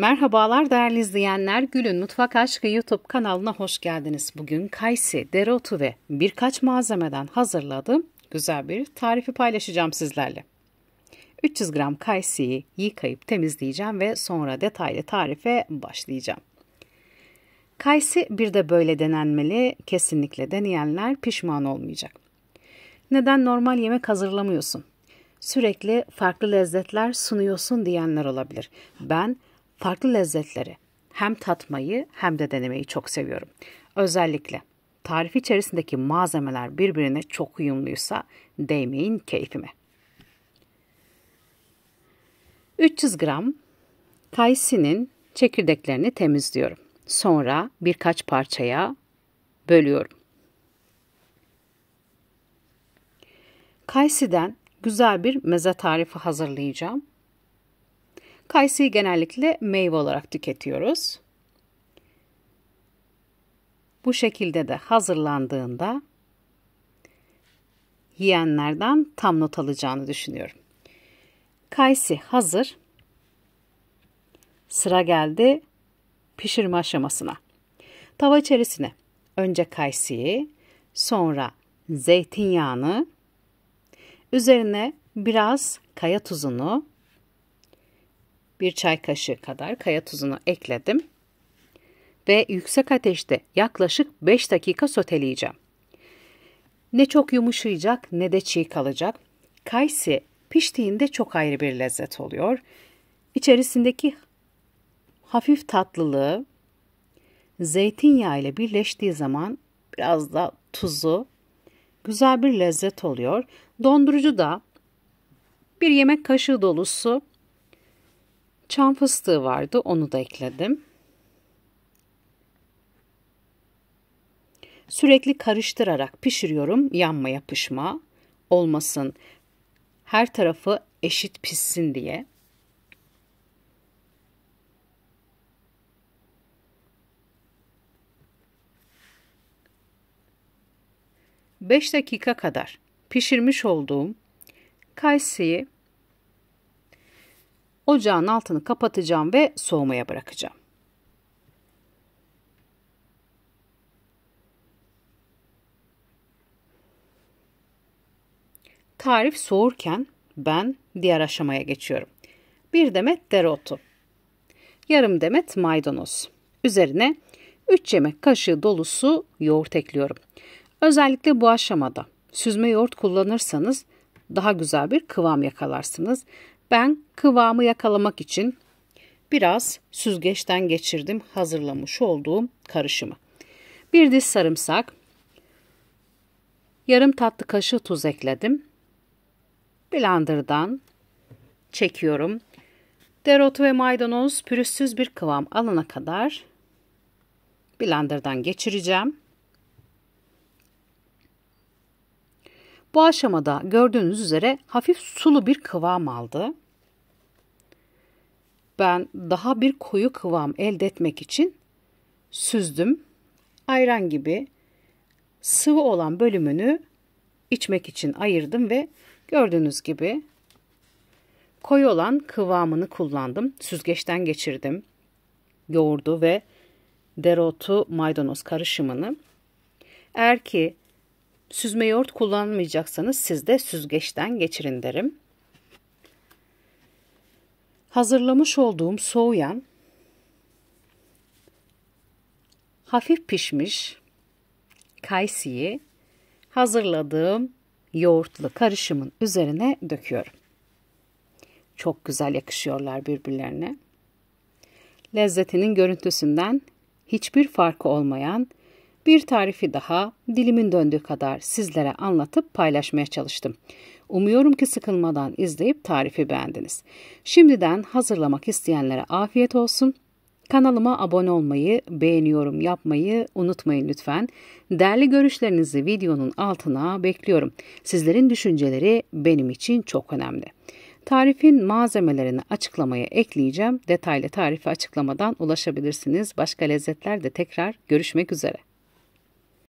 Merhabalar değerli izleyenler. Gül'ün Mutfak Aşkı YouTube kanalına hoş geldiniz. Bugün kayısı, dereotu ve birkaç malzemeden hazırladığım güzel bir tarifi paylaşacağım sizlerle. 300 gram kayısıyı yıkayıp temizleyeceğim ve sonra detaylı tarife başlayacağım. Kayısı bir de böyle denenmeli. Kesinlikle deneyenler pişman olmayacak. Neden normal yemek hazırlamıyorsun? Sürekli farklı lezzetler sunuyorsun diyenler olabilir. Ben Farklı lezzetleri hem tatmayı hem de denemeyi çok seviyorum. Özellikle tarif içerisindeki malzemeler birbirine çok uyumluysa değmeyin keyfime. 300 gram kayısının çekirdeklerini temizliyorum. Sonra birkaç parçaya bölüyorum. Kayısiden güzel bir meze tarifi hazırlayacağım. Kayısıyı genellikle meyve olarak tüketiyoruz. Bu şekilde de hazırlandığında yiyenlerden tam not alacağını düşünüyorum. Kayısı hazır. Sıra geldi pişirme aşamasına. Tava içerisine önce kayısıyı, sonra zeytinyağını, üzerine biraz kaya tuzunu bir çay kaşığı kadar kaya tuzunu ekledim ve yüksek ateşte yaklaşık 5 dakika soteleyeceğim. Ne çok yumuşayacak ne de çiğ kalacak. Kayısı piştiğinde çok ayrı bir lezzet oluyor. İçerisindeki hafif tatlılığı zeytinyağı ile birleştiği zaman biraz da tuzu güzel bir lezzet oluyor. Dondurucu da bir yemek kaşığı dolusu Çam fıstığı vardı. Onu da ekledim. Sürekli karıştırarak pişiriyorum. Yanma yapışma olmasın. Her tarafı eşit pişsin diye. Beş dakika kadar pişirmiş olduğum kaysiyi Ocağın altını kapatacağım ve soğumaya bırakacağım. Tarif soğurken ben diğer aşamaya geçiyorum. 1 demet dereotu, yarım demet maydanoz. Üzerine 3 yemek kaşığı dolusu yoğurt ekliyorum. Özellikle bu aşamada süzme yoğurt kullanırsanız daha güzel bir kıvam yakalarsınız ben kıvamı yakalamak için biraz süzgeçten geçirdim hazırlamış olduğum karışımı. Bir diş sarımsak, yarım tatlı kaşığı tuz ekledim. Blender'dan çekiyorum. Dereotu ve maydanoz pürüzsüz bir kıvam alana kadar blenderdan geçireceğim. Bu aşamada gördüğünüz üzere hafif sulu bir kıvam aldı. Ben daha bir koyu kıvam elde etmek için süzdüm. Ayran gibi sıvı olan bölümünü içmek için ayırdım ve gördüğünüz gibi koyu olan kıvamını kullandım. Süzgeçten geçirdim. Yoğurdu ve dereotu maydanoz karışımını. Eğer ki Süzme yoğurt kullanmayacaksanız siz de süzgeçten geçirin derim. Hazırlamış olduğum soğuyan, hafif pişmiş kaysiyi hazırladığım yoğurtlu karışımın üzerine döküyorum. Çok güzel yakışıyorlar birbirlerine. Lezzetinin görüntüsünden hiçbir farkı olmayan bir tarifi daha dilimin döndüğü kadar sizlere anlatıp paylaşmaya çalıştım. Umuyorum ki sıkılmadan izleyip tarifi beğendiniz. Şimdiden hazırlamak isteyenlere afiyet olsun. Kanalıma abone olmayı, beğeniyorum yapmayı unutmayın lütfen. Değerli görüşlerinizi videonun altına bekliyorum. Sizlerin düşünceleri benim için çok önemli. Tarifin malzemelerini açıklamaya ekleyeceğim. Detaylı tarifi açıklamadan ulaşabilirsiniz. Başka lezzetlerde tekrar görüşmek üzere.